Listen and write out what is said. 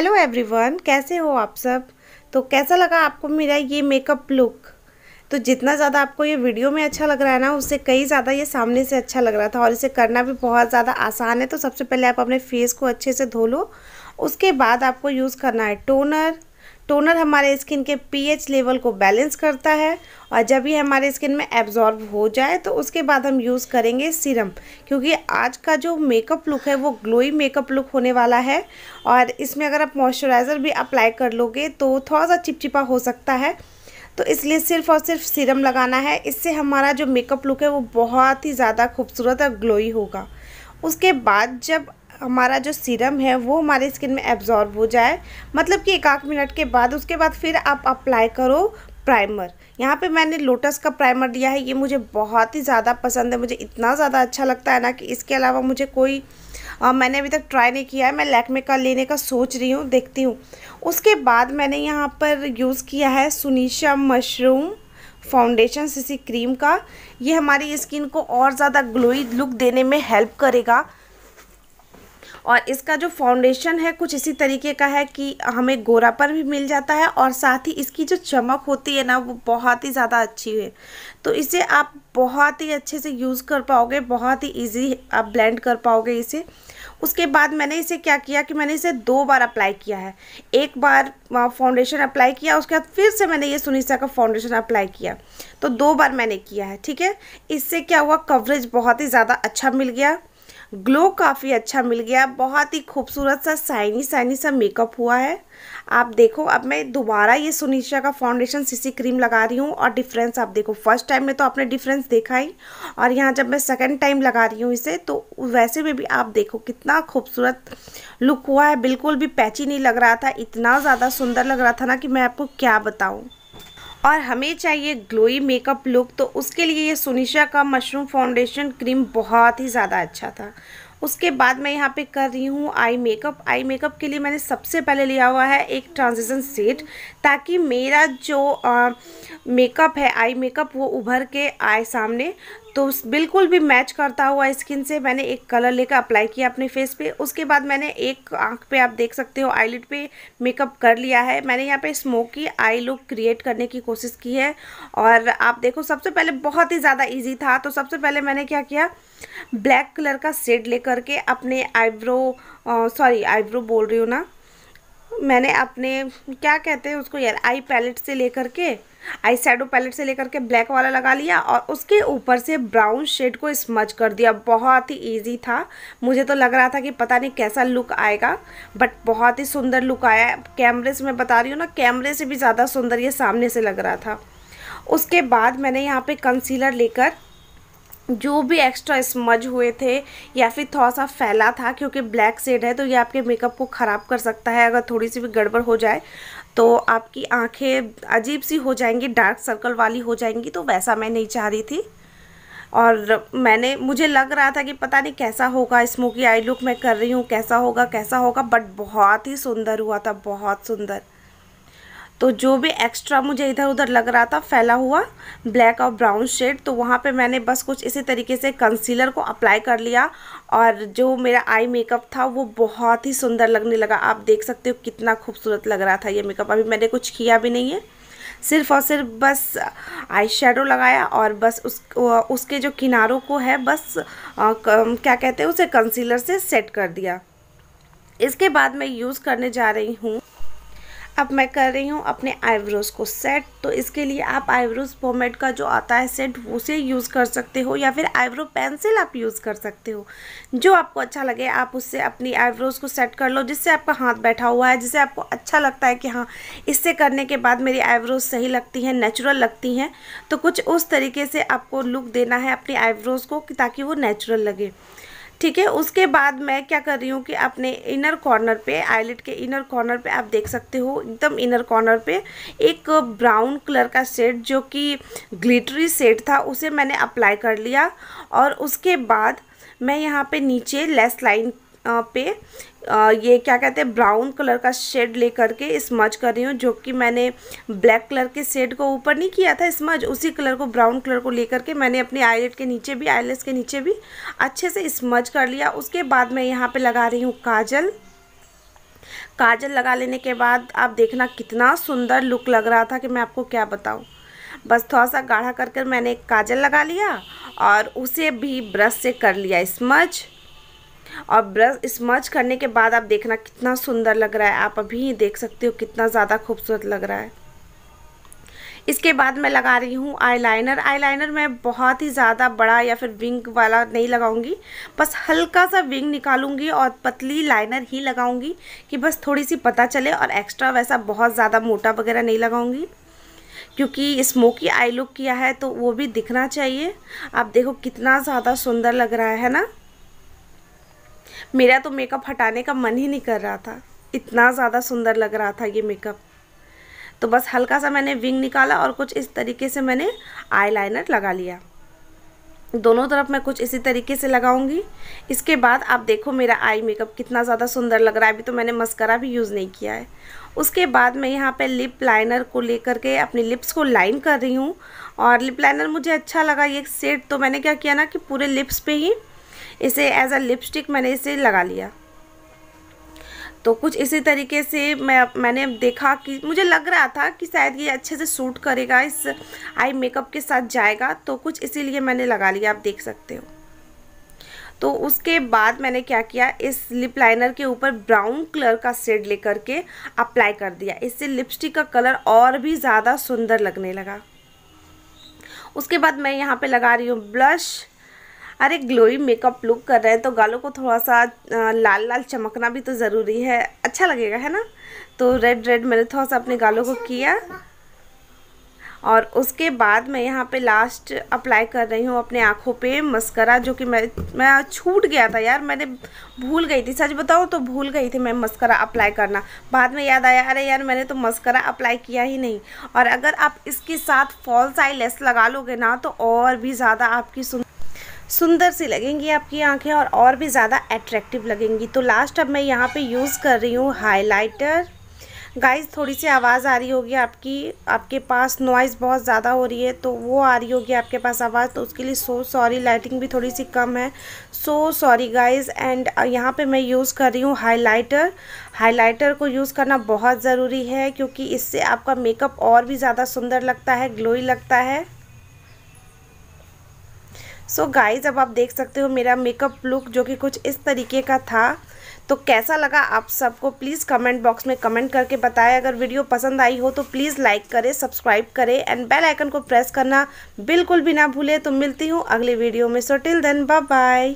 hello everyone कैसे हो आप सब तो कैसा लगा आपको मेरा ये मेकअप लुक तो जितना ज़्यादा आपको ये वीडियो में अच्छा लग रहा है ना उससे कई ज़्यादा ये सामने से अच्छा लग रहा था और इसे करना भी बहुत ज़्यादा आसान है तो सबसे पहले आप अपने फेस को अच्छे से धो लो उसके बाद आपको यूज़ करना है टोनर टोनर हमारे स्किन के पीएच लेवल को बैलेंस करता है और जब ये हमारे स्किन में एब्जॉर्ब हो जाए तो उसके बाद हम यूज़ करेंगे सीरम क्योंकि आज का जो मेकअप लुक है वो ग्लोई मेकअप लुक होने वाला है और इसमें अगर आप मॉइस्चराइज़र भी अप्लाई कर लोगे तो थोड़ा सा चिपचिपा हो सकता है तो इसलिए सिर्फ और सिर्फ सीरम लगाना है इससे हमारा जो मेकअप लुक है वो बहुत ही ज़्यादा खूबसूरत और ग्लोई होगा उसके बाद जब हमारा जो सीरम है वो हमारे स्किन में एब्जॉर्ब हो जाए मतलब कि एक आध मिनट के बाद उसके बाद फिर आप अप्लाई करो प्राइमर यहाँ पे मैंने लोटस का प्राइमर लिया है ये मुझे बहुत ही ज़्यादा पसंद है मुझे इतना ज़्यादा अच्छा लगता है ना कि इसके अलावा मुझे कोई आ, मैंने अभी तक ट्राई नहीं किया है मैं लैकमे का लेने का सोच रही हूँ देखती हूँ उसके बाद मैंने यहाँ पर यूज़ किया है सुनीशा मशरूम फाउंडेशन सीसी क्रीम का ये हमारी स्किन को और ज़्यादा ग्लोई लुक देने में हेल्प करेगा और इसका जो फाउंडेशन है कुछ इसी तरीके का है कि हमें गोरा पर भी मिल जाता है और साथ ही इसकी जो चमक होती है ना वो बहुत ही ज़्यादा अच्छी है तो इसे आप बहुत ही अच्छे से यूज़ कर पाओगे बहुत ही ईजी आप ब्लेंड कर पाओगे इसे उसके बाद मैंने इसे क्या किया कि मैंने इसे दो बार अप्लाई किया है एक बार फाउंडेशन अप्लाई किया उसके बाद फिर से मैंने ये सुनीसा का फाउंडेशन अप्लाई किया तो दो बार मैंने किया है ठीक है इससे क्या हुआ कवरेज बहुत ही ज़्यादा अच्छा मिल गया ग्लो काफ़ी अच्छा मिल गया बहुत ही खूबसूरत सा साइनी साइनी सा मेकअप हुआ है आप देखो अब मैं दोबारा ये सुनिशा का फाउंडेशन सीसी क्रीम लगा रही हूँ और डिफरेंस आप देखो फर्स्ट टाइम में तो आपने डिफरेंस देखा ही और यहाँ जब मैं सेकंड टाइम लगा रही हूँ इसे तो वैसे में भी आप देखो कितना खूबसूरत लुक हुआ है बिल्कुल भी पैची नहीं लग रहा था इतना ज़्यादा सुंदर लग रहा था ना कि मैं आपको क्या बताऊँ और हमें चाहिए ग्लोई मेकअप लुक तो उसके लिए ये सुनिशा का मशरूम फाउंडेशन क्रीम बहुत ही ज़्यादा अच्छा था उसके बाद मैं यहाँ पे कर रही हूँ आई मेकअप आई मेकअप के लिए मैंने सबसे पहले लिया हुआ है एक ट्रांजिशन सेट ताकि मेरा जो मेकअप है आई मेकअप वो उभर के आए सामने तो बिल्कुल भी मैच करता हुआ स्किन से मैंने एक कलर लेकर अप्लाई किया अपने फेस पे उसके बाद मैंने एक आंख पे आप देख सकते हो आईलिट पे मेकअप कर लिया है मैंने यहाँ पे स्मोकी आई लुक क्रिएट करने की कोशिश की है और आप देखो सबसे पहले बहुत ही ज़्यादा ईजी था तो सबसे पहले मैंने क्या किया ब्लैक कलर का शेड लेकर के अपने आईब्रो सॉरी आईब्रो बोल रही हूँ ना मैंने अपने क्या कहते हैं उसको यार आई पैलेट से लेकर के आई सैडो पैलेट से लेकर के ब्लैक वाला लगा लिया और उसके ऊपर से ब्राउन शेड को स्मच कर दिया बहुत ही इजी था मुझे तो लग रहा था कि पता नहीं कैसा लुक आएगा बट बहुत ही सुंदर लुक आया कैमरे से मैं बता रही हूँ ना कैमरे से भी ज़्यादा सुंदर ये सामने से लग रहा था उसके बाद मैंने यहाँ पर कंसीलर लेकर जो भी एक्स्ट्रा स्मज हुए थे या फिर थोड़ा सा फैला था क्योंकि ब्लैक सेड है तो ये आपके मेकअप को ख़राब कर सकता है अगर थोड़ी सी भी गड़बड़ हो जाए तो आपकी आंखें अजीब सी हो जाएंगी डार्क सर्कल वाली हो जाएंगी तो वैसा मैं नहीं चाह रही थी और मैंने मुझे लग रहा था कि पता नहीं कैसा होगा स्मोकी आई लुक मैं कर रही हूँ कैसा होगा कैसा होगा बट बहुत ही सुंदर हुआ था बहुत सुंदर तो जो भी एक्स्ट्रा मुझे इधर उधर लग रहा था फैला हुआ ब्लैक और ब्राउन शेड तो वहाँ पे मैंने बस कुछ इसी तरीके से कंसीलर को अप्लाई कर लिया और जो मेरा आई मेकअप था वो बहुत ही सुंदर लगने लगा आप देख सकते हो कितना खूबसूरत लग रहा था ये मेकअप अभी मैंने कुछ किया भी नहीं है सिर्फ और सिर्फ बस आई शेडो लगाया और बस उस उसके जो किनारों को है बस आ, क्या कहते हैं उसे कंसीलर से सेट कर दिया इसके बाद मैं यूज़ करने जा रही हूँ अब मैं कर रही हूँ अपने आईब्रोज़ को सेट तो इसके लिए आप आईब्रोज़ पोमेट का जो आता है सेट उसे यूज़ कर सकते हो या फिर आईब्रो पेंसिल आप यूज़ कर सकते हो जो आपको अच्छा लगे आप उससे अपनी आईब्रोज़ को सेट कर लो जिससे आपका हाथ बैठा हुआ है जिससे आपको अच्छा लगता है कि हाँ इससे करने के बाद मेरी आईब्रोज़ सही लगती हैं नेचुरल लगती हैं तो कुछ उस तरीके से आपको लुक देना है अपनी आईब्रोज़ को ताकि वो नेचुरल लगे ठीक है उसके बाद मैं क्या कर रही हूँ कि अपने इनर कॉर्नर पे आईलेट के इनर कॉर्नर पे आप देख सकते हो एकदम इनर कॉर्नर पे एक ब्राउन कलर का सेट जो कि ग्लिटरी सेट था उसे मैंने अप्लाई कर लिया और उसके बाद मैं यहाँ पे नीचे लेस लाइन पे आ, ये क्या कहते हैं ब्राउन कलर का शेड ले के स्मज कर रही हूँ जो कि मैंने ब्लैक कलर के शेड को ऊपर नहीं किया था स्मज उसी कलर को ब्राउन कलर को ले के मैंने अपने आईलेट के नीचे भी आईलेस के नीचे भी अच्छे से स्मज कर लिया उसके बाद मैं यहाँ पे लगा रही हूँ काजल काजल लगा लेने के बाद आप देखना कितना सुंदर लुक लग रहा था कि मैं आपको क्या बताऊँ बस थोड़ा सा गाढ़ा कर कर मैंने काजल लगा लिया और उसे भी ब्रश से कर लिया स्मज और ब्रश स्मच करने के बाद आप देखना कितना सुंदर लग रहा है आप अभी ही देख सकते हो कितना ज़्यादा खूबसूरत लग रहा है इसके बाद मैं लगा रही हूँ आईलाइनर आईलाइनर मैं बहुत ही ज़्यादा बड़ा या फिर विंग वाला नहीं लगाऊंगी बस हल्का सा विंग निकालूंगी और पतली लाइनर ही लगाऊंगी कि बस थोड़ी सी पता चले और एक्स्ट्रा वैसा बहुत ज़्यादा मोटा वगैरह नहीं लगाऊंगी क्योंकि स्मोकी आई लुक किया है तो वो भी दिखना चाहिए आप देखो कितना ज़्यादा सुंदर लग रहा है ना मेरा तो मेकअप हटाने का मन ही नहीं कर रहा था इतना ज़्यादा सुंदर लग रहा था ये मेकअप तो बस हल्का सा मैंने विंग निकाला और कुछ इस तरीके से मैंने आईलाइनर लगा लिया दोनों तरफ मैं कुछ इसी तरीके से लगाऊंगी इसके बाद आप देखो मेरा आई मेकअप कितना ज़्यादा सुंदर लग रहा है अभी तो मैंने मस्करा भी यूज़ नहीं किया है उसके बाद मैं यहाँ पे लिप लाइनर को लेकर के अपनी लिप्स को लाइन कर रही हूँ और लिप लाइनर मुझे अच्छा लगा ये सेट तो मैंने क्या किया ना कि पूरे लिप्स पर ही इसे एज अ लिपस्टिक मैंने इसे लगा लिया तो कुछ इसी तरीके से मैं मैंने देखा कि मुझे लग रहा था कि शायद ये अच्छे से सूट करेगा इस आई मेकअप के साथ जाएगा तो कुछ इसीलिए मैंने लगा लिया आप देख सकते हो तो उसके बाद मैंने क्या किया इस लिप लाइनर के ऊपर ब्राउन कलर का शेड लेकर के अप्लाई कर दिया इससे लिपस्टिक का कलर और भी ज़्यादा सुंदर लगने लगा उसके बाद मैं यहाँ पे लगा रही हूँ ब्लश अरे ग्लोई मेकअप लुक कर रहे हैं तो गालों को थोड़ा सा लाल लाल चमकना भी तो ज़रूरी है अच्छा लगेगा है ना तो रेड रेड मैंने थोड़ा सा अपने गालों को किया और उसके बाद मैं यहाँ पे लास्ट अप्लाई कर रही हूँ अपने आँखों पे मस्करा जो कि मैं मैं छूट गया था यार मैंने भूल गई थी सच बताऊँ तो भूल गई थी मैं मस्करा अप्लाई करना बाद में याद आया अरे यार मैंने तो मस्करा अप्लाई किया ही नहीं और अगर आप इसके साथ फॉल्स आई लगा लोगे ना तो और भी ज़्यादा आपकी सुन सुंदर सी लगेंगी आपकी आंखें और और भी ज़्यादा एट्रैक्टिव लगेंगी तो लास्ट अब मैं यहाँ पे यूज़ कर रही हूँ हाइलाइटर गाइस थोड़ी सी आवाज़ आ रही होगी आपकी आपके पास नॉइज़ बहुत ज़्यादा हो रही है तो वो आ रही होगी आपके पास आवाज़ तो उसके लिए सो सॉरी लाइटिंग भी थोड़ी सी कम है सो सॉरी गाइस एंड यहाँ पे मैं यूज़ कर रही हूँ हाइलाइटर हाइलाइटर को यूज़ करना बहुत ज़रूरी है क्योंकि इससे आपका मेकअप और भी ज़्यादा सुंदर लगता है ग्लोई लगता है सो so गाइज अब आप देख सकते हो मेरा मेकअप लुक जो कि कुछ इस तरीके का था तो कैसा लगा आप सबको प्लीज़ कमेंट बॉक्स में कमेंट करके बताएं अगर वीडियो पसंद आई हो तो प्लीज़ लाइक करें सब्सक्राइब करें एंड बेल आइकन को प्रेस करना बिल्कुल भी ना भूलें तो मिलती हूँ अगले वीडियो में so till then bye bye